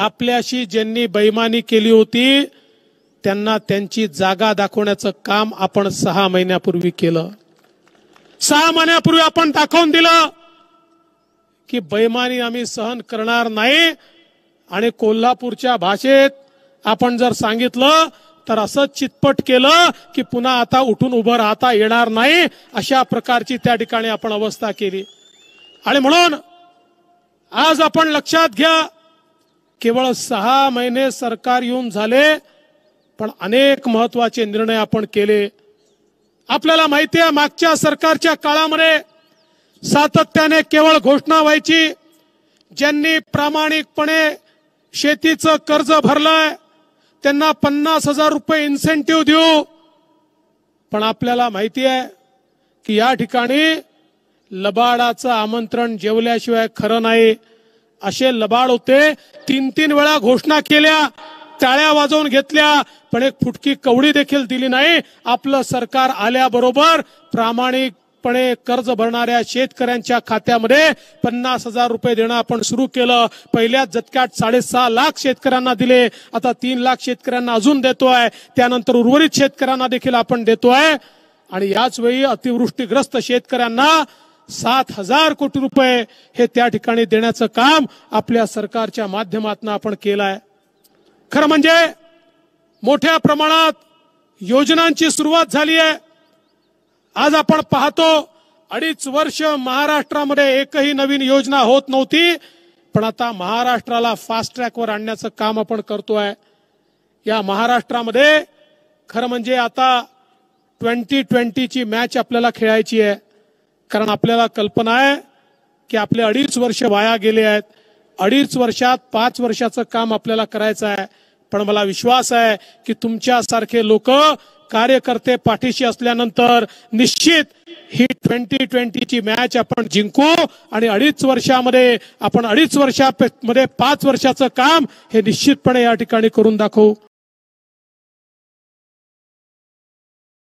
आपल्याशी ज्यांनी बैमानी केली होती त्यांना त्यांची जागा दाखवण्याचं काम आपण सहा महिन्यापूर्वी केलं सहा महिन्यापूर्वी आपण दाखवून दिलं की बैमानी आम्ही सहन करणार नाही आणि कोल्हापूरच्या भाषेत आपण जर सांगितलं तर असं चितपट केलं की पुन्हा आता उठून उभं राहता येणार नाही अशा प्रकारची त्या ठिकाणी आपण अवस्था केली आणि म्हणून आज आपण लक्षात घ्या केवळ सहा महिने सरकार येऊन झाले पण अनेक महत्वाचे निर्णय आपण केले आपल्याला माहिती आहे मागच्या सरकारच्या काळामध्ये सातत्याने केवळ घोषणा व्हायची ज्यांनी प्रामाणिकपणे शेतीचं कर्ज भरलंय त्यांना पन्नास हजार रुपये इन्सेंटिव्ह देऊ पण आपल्याला माहिती आहे की या ठिकाणी लबाडाचं आमंत्रण जेवल्याशिवाय खरं नाही असे लबाड होते तीन तीन वेळा घोषणा केल्या टाळ्या वाजवून घेतल्या पण एक फुटकी कवडी देखील दिली नाही आपलं सरकार आल्याबरोबर प्रामाणिक पणे कर्ज भरणाऱ्या शेतकऱ्यांच्या खात्यामध्ये पन्नास हजार रुपये देणं आपण सुरू केलं पहिल्या जतक्यात साडेसहा लाख शेतकऱ्यांना दिले आता तीन लाख शेतकऱ्यांना अजून देतोय त्यानंतर उर्वरित शेतकऱ्यांना देखील आपण देतोय आणि याच वेळी अतिवृष्टीग्रस्त शेतकऱ्यांना सात हजार कोटी रुपये हे त्या ठिकाणी देण्याचं काम आपल्या सरकारच्या माध्यमातून आपण केलं आहे खरं म्हणजे मोठ्या प्रमाणात योजनांची सुरुवात झाली आहे आज आपण पाहतो अडीच वर्ष महाराष्ट्रामध्ये एकही नवीन योजना होत नव्हती पण आता महाराष्ट्राला फास्ट ट्रॅकवर आणण्याचं काम आपण करतोय या महाराष्ट्रामध्ये खरं म्हणजे आता ट्वेंटी ट्वेंटीची मॅच आपल्याला खेळायची आहे कारण आपल्याला कल्पना आहे की आपले अडीच वर्ष वाया गेले आहेत अडीच वर्षात पाच वर्षाचं काम आपल्याला करायचं आहे पण मला विश्वास आहे की तुमच्यासारखे लोक कार्यकर्ते पाठीशी असल्यानंतर निश्चित ही ट्वेंटी ट्वेंटीची मॅच आपण जिंकू आणि अडीच वर्षामध्ये आपण अडीच वर्षामध्ये पाच वर्षाचं काम हे निश्चितपणे या ठिकाणी करून दाखवू